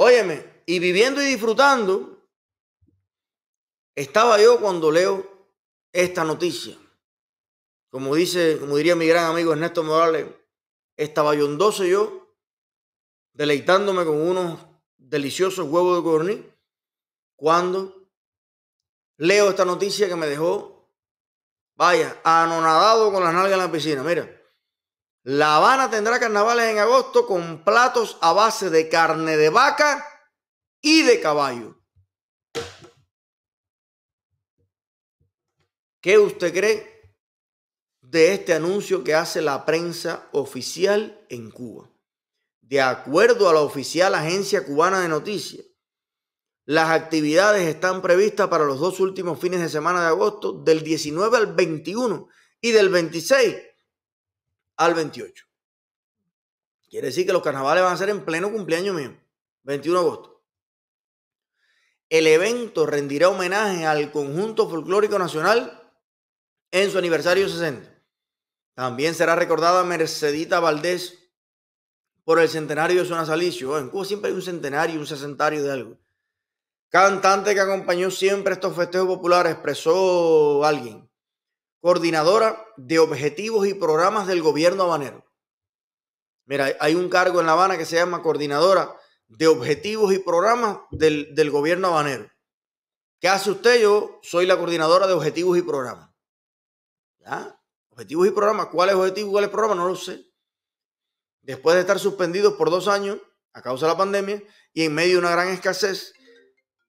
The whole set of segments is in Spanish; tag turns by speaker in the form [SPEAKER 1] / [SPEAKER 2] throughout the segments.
[SPEAKER 1] Óyeme, y viviendo y disfrutando, estaba yo cuando leo esta noticia. Como dice, como diría mi gran amigo Ernesto Morales, estaba yo 12, yo, deleitándome con unos deliciosos huevos de corní, cuando leo esta noticia que me dejó, vaya, anonadado con las nalgas en la piscina. Mira, la Habana tendrá carnavales en agosto con platos a base de carne de vaca y de caballo. ¿Qué usted cree de este anuncio que hace la prensa oficial en Cuba? De acuerdo a la oficial Agencia Cubana de Noticias, las actividades están previstas para los dos últimos fines de semana de agosto, del 19 al 21 y del 26 al 28. Quiere decir que los carnavales van a ser en pleno cumpleaños mío, 21 de agosto. El evento rendirá homenaje al conjunto folclórico nacional en su aniversario 60. También será recordada Mercedita Valdés por el centenario de su nasalicio. En Cuba siempre hay un centenario, un sesentario de algo. Cantante que acompañó siempre estos festejos populares, expresó alguien coordinadora de objetivos y programas del gobierno habanero. Mira, hay un cargo en La Habana que se llama coordinadora de objetivos y programas del, gobierno habanero. ¿Qué hace usted? Yo soy la coordinadora de objetivos y programas. ¿Ya? Objetivos y programas. ¿Cuál es objetivo? ¿Cuál es programa? No lo sé. Después de estar suspendidos por dos años a causa de la pandemia y en medio de una gran escasez,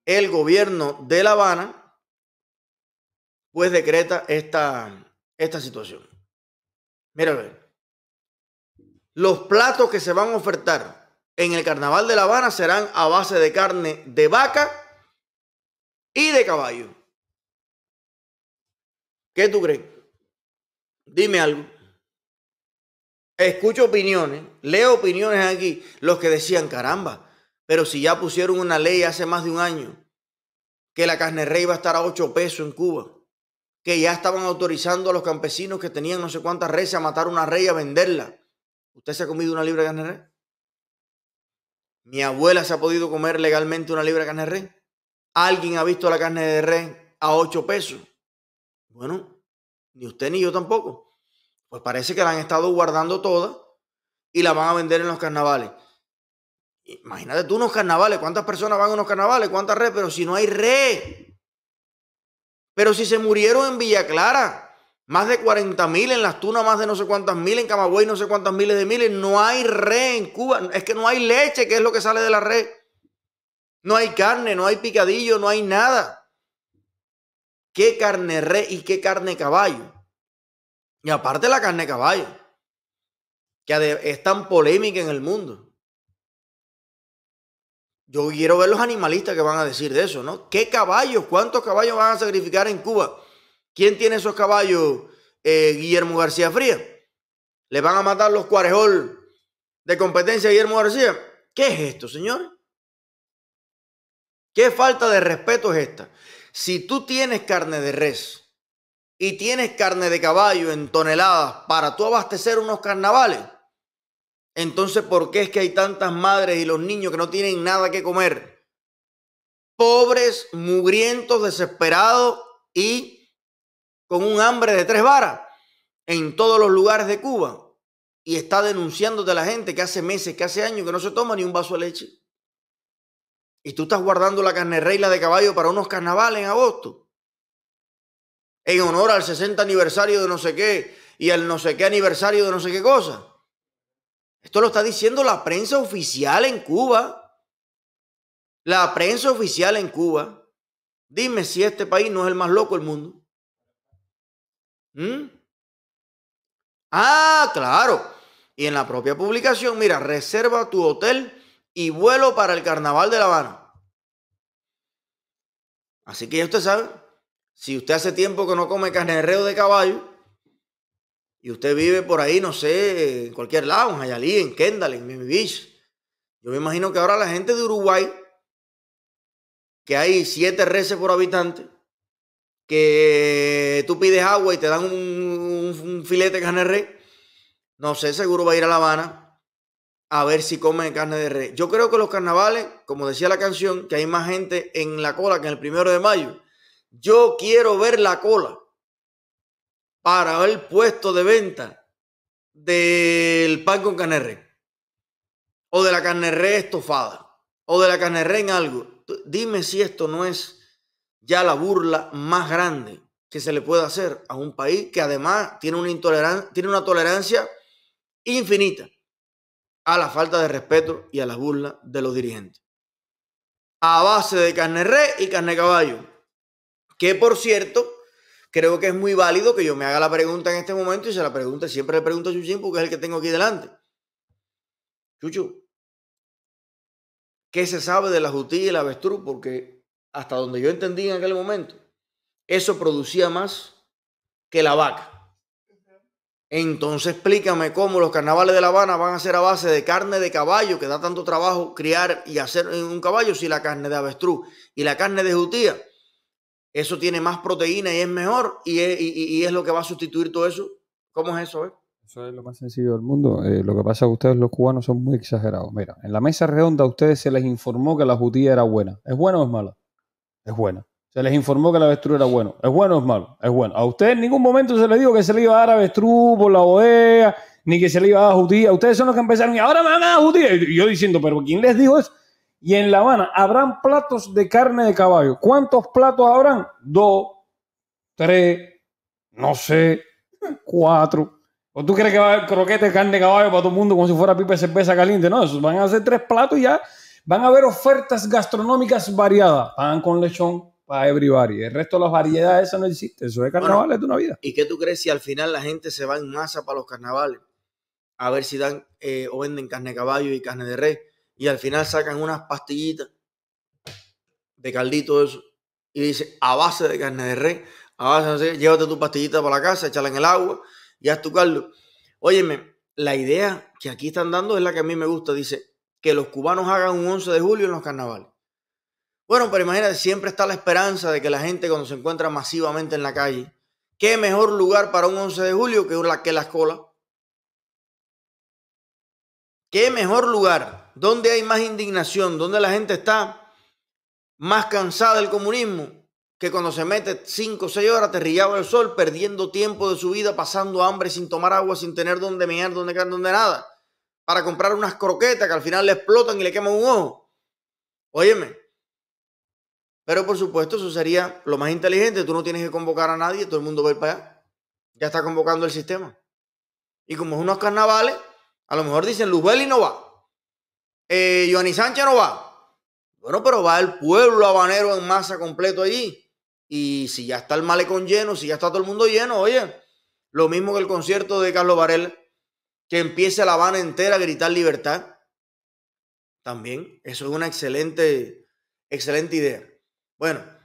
[SPEAKER 1] el gobierno de La Habana pues decreta esta, esta situación. Mira, Los platos que se van a ofertar en el carnaval de La Habana serán a base de carne de vaca y de caballo. ¿Qué tú crees? Dime algo. Escucho opiniones, leo opiniones aquí, los que decían, caramba, pero si ya pusieron una ley hace más de un año que la carne rey va a estar a 8 pesos en Cuba que ya estaban autorizando a los campesinos que tenían no sé cuántas reses a matar una rey y a venderla. ¿Usted se ha comido una libra de carne de res? ¿Mi abuela se ha podido comer legalmente una libra de carne de res? ¿Alguien ha visto la carne de res a 8 pesos? Bueno, ni usted ni yo tampoco. Pues parece que la han estado guardando toda y la van a vender en los carnavales. Imagínate tú unos carnavales, ¿cuántas personas van a unos carnavales? ¿Cuántas res? Pero si no hay res. Pero si se murieron en Villa Clara, más de 40 mil en Las Tunas, más de no sé cuántas mil en Camagüey, no sé cuántas miles de miles, no hay re en Cuba, es que no hay leche, que es lo que sale de la red. No hay carne, no hay picadillo, no hay nada. ¿Qué carne re y qué carne caballo? Y aparte la carne caballo, que es tan polémica en el mundo. Yo quiero ver los animalistas que van a decir de eso, ¿no? ¿Qué caballos? ¿Cuántos caballos van a sacrificar en Cuba? ¿Quién tiene esos caballos, eh, Guillermo García Fría? ¿Le van a matar los cuarejol de competencia a Guillermo García? ¿Qué es esto, señor? ¿Qué falta de respeto es esta? Si tú tienes carne de res y tienes carne de caballo en toneladas para tú abastecer unos carnavales, entonces, ¿por qué es que hay tantas madres y los niños que no tienen nada que comer? Pobres, mugrientos, desesperados y con un hambre de tres varas en todos los lugares de Cuba. Y está denunciando de la gente que hace meses, que hace años que no se toma ni un vaso de leche. Y tú estás guardando la carne de caballo para unos carnavales en agosto. En honor al 60 aniversario de no sé qué y al no sé qué aniversario de no sé qué cosa. Esto lo está diciendo la prensa oficial en Cuba. La prensa oficial en Cuba. Dime si este país no es el más loco del mundo. ¿Mm? Ah, claro. Y en la propia publicación, mira, reserva tu hotel y vuelo para el carnaval de La Habana. Así que ya usted sabe, si usted hace tiempo que no come carne de reo de caballo, y usted vive por ahí, no sé, en cualquier lado, en Hayalí, en Kendall, en Miami Yo me imagino que ahora la gente de Uruguay, que hay siete reses por habitante, que tú pides agua y te dan un, filete de carne de res, no sé, seguro va a ir a La Habana a ver si come carne de res. Yo creo que los carnavales, como decía la canción, que hay más gente en la cola que en el primero de mayo. Yo quiero ver la cola para el puesto de venta del pan con carne o de la carne estofada o de la carne en algo. Dime si esto no es ya la burla más grande que se le puede hacer a un país que además tiene una, intolerancia, tiene una tolerancia infinita a la falta de respeto y a la burla de los dirigentes. A base de carne y carne caballo, que por cierto creo que es muy válido que yo me haga la pregunta en este momento y se la pregunte, siempre le pregunto a Chuchín porque es el que tengo aquí delante. Chuchu, ¿qué se sabe de la jutía y la avestruz? Porque hasta donde yo entendí en aquel momento, eso producía más que la vaca. Entonces explícame cómo los carnavales de La Habana van a ser a base de carne de caballo, que da tanto trabajo criar y hacer un caballo, si la carne de avestruz y la carne de jutía eso tiene más proteína y es mejor y es, lo que va a sustituir todo eso. ¿Cómo es eso? Eh? Eso es lo más sencillo del mundo. Eh, lo que pasa a ustedes los cubanos son muy exagerados. Mira, en la mesa redonda a ustedes se les informó que la judía era buena. ¿Es buena o es mala? Es buena. Se les informó que la avestruz era bueno. ¿Es bueno o es malo? Es bueno. A ustedes en ningún momento se les dijo que se le iba a dar avestruz por la OEA, ni que se le iba a dar judía. Ustedes son los que empezaron y ahora me van a dar Y yo diciendo, pero ¿quién les dijo eso? Y en La Habana habrán platos de carne de caballo. ¿Cuántos platos habrán? Dos, tres, no sé, cuatro. ¿O tú crees que va a haber croquetes de carne de caballo para todo el mundo como si fuera pipa cerveza caliente? No, eso van a hacer tres platos y ya van a haber ofertas gastronómicas variadas. Van con lechón para everybody. El resto de las variedades eso no existe. Eso es carnaval, de una vida. ¿Y qué tú crees si al final la gente se va en masa para los carnavales? A ver si dan eh, o venden carne de caballo y carne de res y al final sacan unas pastillitas de caldito eso y dice a base de carne de rey a base llévate tu pastillita para la casa, échala en el agua y haz tu caldo. Óyeme, la idea que aquí están dando es la que a mí me gusta, dice que los cubanos hagan un 11 de julio en los carnavales. Bueno, pero imagínate, siempre está la esperanza de que la gente cuando se encuentra masivamente en la calle, ¿qué mejor lugar para un 11 de julio que la que la escuela? ¿Qué mejor lugar? ¿Dónde hay más indignación? ¿Dónde la gente está más cansada del comunismo? Que cuando se mete 5 o 6 horas aterrillado el sol, perdiendo tiempo de su vida, pasando hambre, sin tomar agua, sin tener donde mear, donde caer, dónde nada. Para comprar unas croquetas que al final le explotan y le queman un ojo. Óyeme. Pero por supuesto, eso sería lo más inteligente. Tú no tienes que convocar a nadie, todo el mundo va a ir para allá. Ya está convocando el sistema. Y como es unos carnavales, a lo mejor dicen Luzbel y no va eh, Sánchez no va. Bueno, pero va el pueblo habanero en masa completo allí. Y si ya está el malecón lleno, si ya está todo el mundo lleno, oye, lo mismo que el concierto de Carlos Varela, que empiece La Habana entera a gritar libertad. También, eso es una excelente, excelente idea. Bueno,